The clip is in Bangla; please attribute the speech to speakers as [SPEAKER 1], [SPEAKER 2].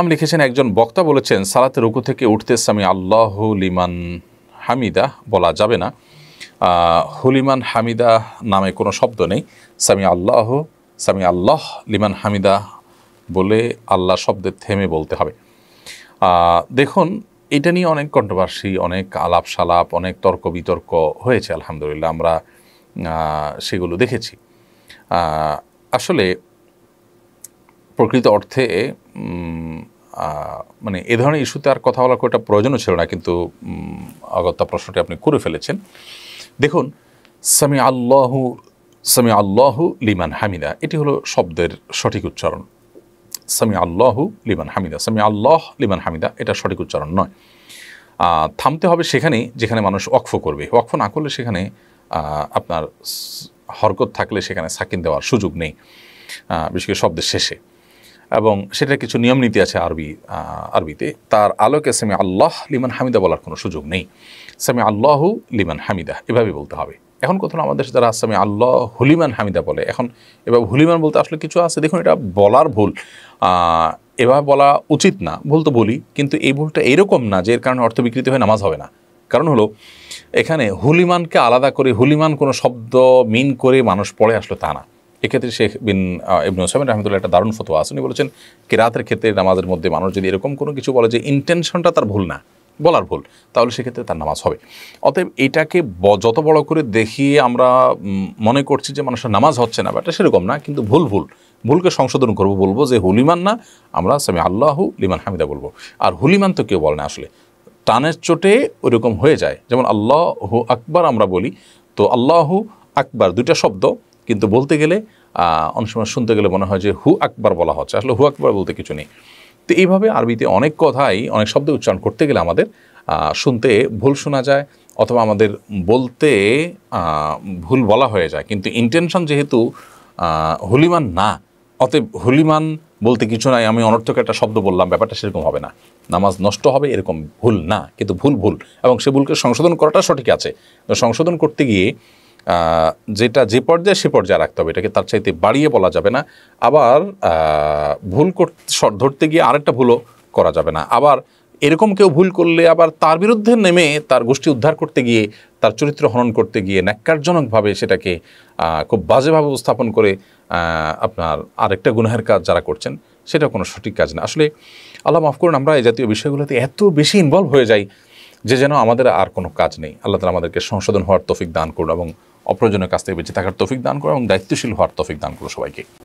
[SPEAKER 1] আমি লিখেছেন একজন বক্তা বলেছেন সালাতে রুকু থেকে উঠতে স্বামী আল্লাহ লিমান হামিদা বলা যাবে না হুলিমান হামিদা নামে কোনো শব্দ নেই সামি আল্লাহ সামি আল্লাহ লিমান হামিদা বলে আল্লাহ শব্দে থেমে বলতে হবে দেখুন এটা নিয়ে অনেক কন্ট্রোভার্সি অনেক আলাপ সালাপ অনেক তর্ক বিতর্ক হয়েছে আলহামদুলিল্লাহ আমরা সেগুলো দেখেছি আসলে প্রকৃত অর্থে মানে এ ধরনের ইস্যুতে আর কথা বলার একটা প্রয়োজনও ছিল না কিন্তু অগত্যা প্রশ্নটি আপনি করে ফেলেছেন দেখুন সামি আল্লাহু সামি আল্লাহু লিমান হামিদা এটি হলো শব্দের সঠিক উচ্চারণ সামি আল্লাহু লিমান হামিদা সামি আল্লাহ লিমান হামিদা এটা সঠিক উচ্চারণ নয় থামতে হবে সেখানেই যেখানে মানুষ অক্ফ করবে অক্ফ না করলে সেখানে আপনার হরকত থাকলে সেখানে সাকিন দেওয়ার সুযোগ নেই বিশেষ করে শব্দের শেষে এবং সেটা কিছু নিয়ম নীতি আছে আরবি আরবিতে তার আলোকে সেমি আল্লাহ লিমান হামিদা বলার কোনো সুযোগ নেই সেমি আল্লাহ লিমান হামিদা এভাবে বলতে হবে এখন কোথাও আমাদের যারা আসামি আল্লাহ হুলিমান হামিদা বলে এখন এবার হুলিমান বলতে আসলে কিছু আছে দেখুন এটা বলার ভুল এভাবে বলা উচিত না ভুল তো বলি কিন্তু এই ভুলটা এরকম না যে এর কারণে অর্থ বিকৃতি হয়ে নামাজ হবে না কারণ হলো এখানে হুলিমানকে আলাদা করে হুলিমান কোনো শব্দ মিন করে মানুষ পড়ে আসলো তা না এক্ষেত্রে শেখ বিন ইবন ওসামিন রহমতুল্লাহ একটা দারুণ ফতোয়া আছে উনি বলেছেন কেরাতের ক্ষেত্রে নামাজের মধ্যে মানুষ যদি এরকম কোনো কিছু বলে যে ইন্টেনশনটা তার ভুল না বলার ভুল তাহলে সেক্ষেত্রে তার নামাজ হবে অতএব এটাকে যত বড় করে দেখিয়ে আমরা মনে করছি যে মানুষের নামাজ হচ্ছে না ব্যাটা সেরকম না কিন্তু ভুল ভুল ভুলকে সংশোধন করব বলবো যে হুলিমান না আমরা সামি আল্লাহ লিমান হামিদা বলবো আর হুলিমান তো কেউ বলে না আসলে টানের চোটে ওইরকম হয়ে যায় যেমন আল্লাহ আকবার আমরা বলি তো আল্লাহু আকবার দুইটা শব্দ কিন্তু বলতে গেলে অনেক সময় শুনতে গেলে মনে হয় যে হু আকবার বলা হচ্ছে আসলে হু আকবার বলতে কিছু নেই তো এইভাবে আরবিতে অনেক কথাই অনেক শব্দ উচ্চারণ করতে গেলে আমাদের শুনতে ভুল শোনা যায় অথবা আমাদের বলতে ভুল বলা হয়ে যায় কিন্তু ইন্টেনশন যেহেতু হুলিমান না অতএব হুলিমান বলতে কিছু নাই আমি অনর্থক একটা শব্দ বললাম ব্যাপারটা সেরকম হবে না নামাজ নষ্ট হবে এরকম ভুল না কিন্তু ভুল ভুল এবং সে ভুলকে সংশোধন করাটা সঠিক আছে সংশোধন করতে গিয়ে যেটা যে পর্যায়ে সে পর্যায়ে রাখতে হবে এটাকে তার চাইতে বাড়িয়ে বলা যাবে না আবার ভুল করতে ধরতে গিয়ে আরেকটা ভুলও করা যাবে না আবার এরকম কেউ ভুল করলে আবার তার বিরুদ্ধে নেমে তার গোষ্ঠী উদ্ধার করতে গিয়ে তার চরিত্র হনন করতে গিয়ে ন্যাক্কারজনকভাবে সেটাকে খুব বাজেভাবে উপস্থাপন করে আপনার আরেকটা গুনাহের কাজ যারা করছেন সেটা কোনো সঠিক কাজ না আসলে আল্লাহ মাফ করুন আমরা এই জাতীয় বিষয়গুলোতে এত বেশি ইনভলভ হয়ে যাই যে যেন আমাদের আর কোনো কাজ নেই আল্লাহ তালা আমাদেরকে সংশোধন হওয়ার তফিক দান করুন এবং অপ্রয়োজনীয় কাছ থেকে বেঁচে থাকার তফিক দান করো এবং দায়িত্বশীল হওয়ার তফিক দান করো সবাইকে